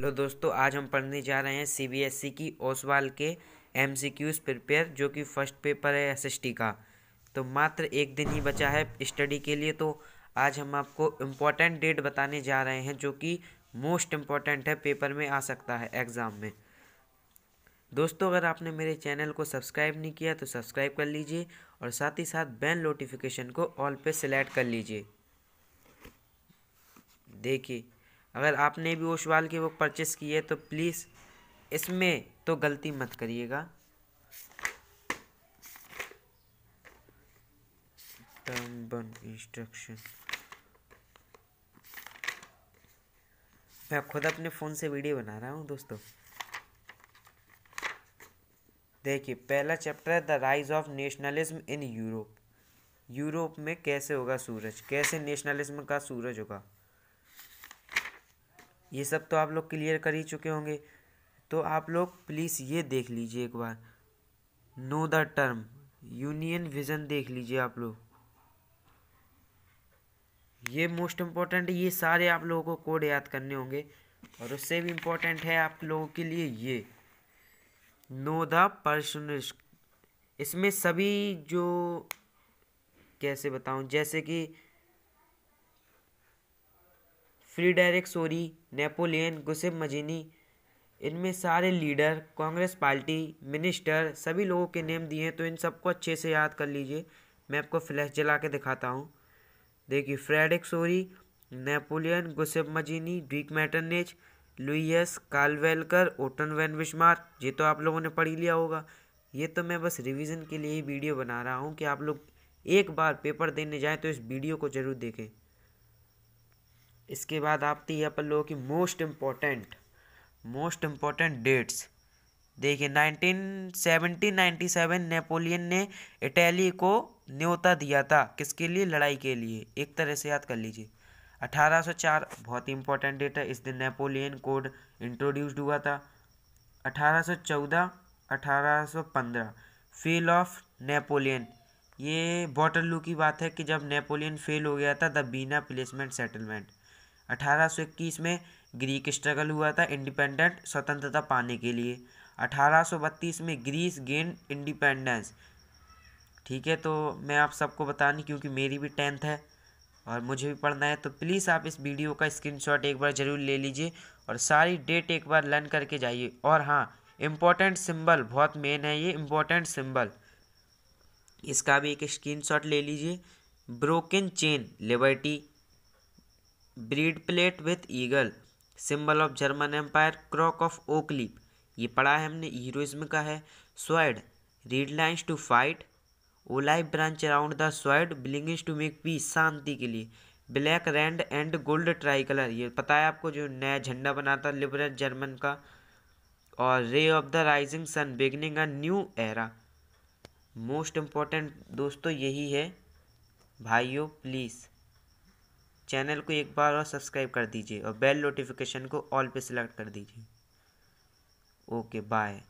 hello दोस्तों आज हम पढ़ने जा रहे हैं सीबीएसई e की ओसवाल के एमसीक्यूज प्रिपेयर जो कि फर्स्ट पेपर है एसएसटी का तो मात्र एक दिन ही बचा है स्टडी के लिए तो आज हम आपको इम्पॉर्टेंट डेट बताने जा रहे हैं जो कि मोस्ट इम्पॉर्टेंट है पेपर में आ सकता है एग्ज़ाम में दोस्तों अगर आपने मेरे चैनल को सब्सक्राइब नहीं किया तो सब्सक्राइब कर लीजिए और साथ ही साथ बेल नोटिफिकेशन को ऑल पे सिलेक्ट कर लीजिए देखिए अगर आपने भी ओशवाल की बुक परचेस की है तो प्लीज़ इसमें तो गलती मत करिएगा इंस्ट्रक्शन मैं खुद अपने फ़ोन से वीडियो बना रहा हूँ दोस्तों देखिए पहला चैप्टर है the rise of nationalism in Europe Europe में कैसे होगा सूरज कैसे नेशनलिज्म का सूरज होगा ये सब तो आप लोग क्लियर कर ही चुके होंगे तो आप लोग प्लीज़ ये देख लीजिए एक बार know the term union vision देख लीजिए आप लोग ये मोस्ट इम्पॉर्टेंट ये सारे आप लोगों को कोड याद करने होंगे और उससे भी इम्पोर्टेंट है आप लोगों के लिए ये नो द पर्सन इसमें सभी जो कैसे बताऊं जैसे कि फ्रीडेरिक सोरी नेपोलियन गुसेब मजीनी इनमें सारे लीडर कांग्रेस पार्टी मिनिस्टर सभी लोगों के नेम दिए हैं तो इन सबको अच्छे से याद कर लीजिए मैं आपको फ्लैश जला के दिखाता हूँ देखिए phrenic sorry Napoleon Giuseppe Mazzini duke Metternich Louis कालवेलकर ओटन वैन विस्मार्क ये तो आप लोगों ने पढ़ ही लिया होगा ये तो मैं बस रिवीजन के लिए ही वीडियो बना रहा हूँ कि आप लोग एक बार पेपर देने जाएं तो इस वीडियो को ज़रूर देखें इसके बाद आती है अपन लोगों की most important most important dates देखिए 1917 सेवन नेपोलियन ने इटली को न्योता दिया था किसके लिए लड़ाई के लिए एक तरह से याद कर लीजिए 1804 बहुत ही इंपॉर्टेंट डेट है इस दिन नेपोलियन कोड इंट्रोड्यूस्ड हुआ था 1814 1815 फेल ऑफ नेपोलियन ये लू की बात है कि जब नेपोलियन फेल हो गया था द बीना प्लेसमेंट सेटलमेंट 1821 में ग्रीक स्ट्रगल हुआ था इंडिपेंडेंट स्वतंत्रता पाने के लिए 1832 में ग्रीस गेन इंडिपेंडेंस ठीक है तो मैं आप सबको बतानी क्योंकि मेरी भी टेंथ है और मुझे भी पढ़ना है तो प्लीज़ आप इस वीडियो का स्क्रीनशॉट एक बार ज़रूर ले लीजिए और सारी डेट एक बार लर्न करके जाइए और हाँ इम्पॉर्टेंट सिंबल बहुत मेन है ये इम्पोर्टेंट सिंबल इसका भी एक स्क्रीनशॉट ले लीजिए broken chain liberty breastplate with eagle symbol of German empire crown of oak leaves ये पढ़ा है हमने हीरोइज्म का है sword readiness to fight olive branch around the sword willingness to make peace शांति के लिए black red and gold tricolour ये पता है आपको जो नया झंडा बना था लिबरल जर्मन का और ray of the rising sun beginning a new era most important दोस्तों यही है भाइयों प्लीज़ चैनल को एक बार और सब्सक्राइब कर दीजिए और बेल नोटिफिकेशन को ऑल पे सिलेक्ट कर दीजिए ओके बाय